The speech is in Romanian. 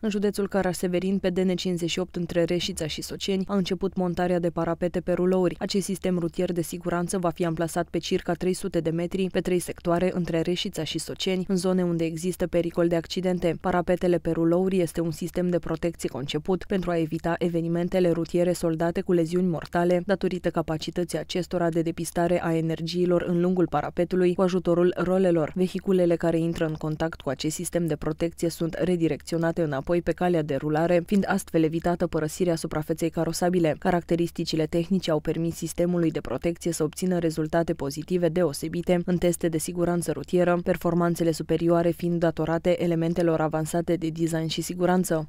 În județul Caraseverin, pe DN58 între Reșița și Soceni, a început montarea de parapete pe rulouri. Acest sistem rutier de siguranță va fi amplasat pe circa 300 de metri pe trei sectoare între Reșița și Soceni, în zone unde există pericol de accidente. Parapetele pe rulouri este un sistem de protecție conceput pentru a evita evenimentele rutiere soldate cu leziuni mortale, datorită capacității acestora de depistare a energiilor în lungul parapetului cu ajutorul rolelor. Vehiculele care intră în contact cu acest sistem de protecție sunt redirecționate în înapoi pe calea de rulare, fiind astfel evitată părăsirea suprafeței carosabile. Caracteristicile tehnice au permis sistemului de protecție să obțină rezultate pozitive deosebite în teste de siguranță rutieră, performanțele superioare fiind datorate elementelor avansate de design și siguranță.